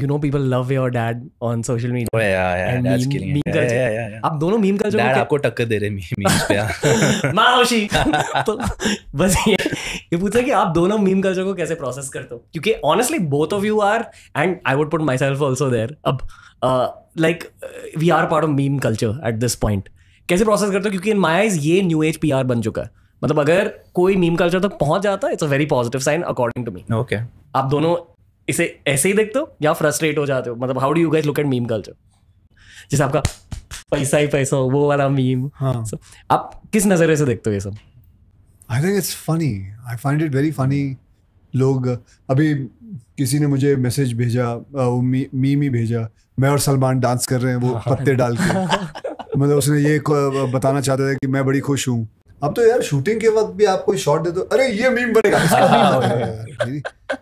You know people love your dad on social media. Oh, दोनों meme culture dad आपको टक्कर दे रहे हाँ। तो बस ये ये पूछा कि आप दोनों मीम कल्चर को कैसे प्रोसेस करते हो क्योंकि honestly both of you are and I would put myself also there अब like we are part of meme culture at this point कैसे प्रोसेस करते हो क्योंकि इन माई आइज ये न्यू एज पी आर बन चुका है मतलब अगर कोई मीम कल्चर तक पहुंच जाता है it's a very positive sign according to me okay आप दोनों इसे ऐसे ही देखते हो या फ्रस्ट्रेट हो जाते हो मतलब how do you guys look at meme culture जैसे आपका पैसा ही पैसा हो वो वाला मीम हाँ. so, आप किस नज़रिए से देखते हो ये सब I think it's funny I find it very funny लोग अभी किसी ने मुझे मैसेज भेजा वो मी, मीम ही भेजा मैं और सलमान डांस कर रहे हैं वो हाँ। पत्ते डाल के मतलब उसने ये बताना चाहता था कि मैं बड़ी खुश हूँ अब तो यार शूटिंग के वक्त भी आप कोई शॉट दे दो अरे ये मीम बनेगा हाँ, हाँ,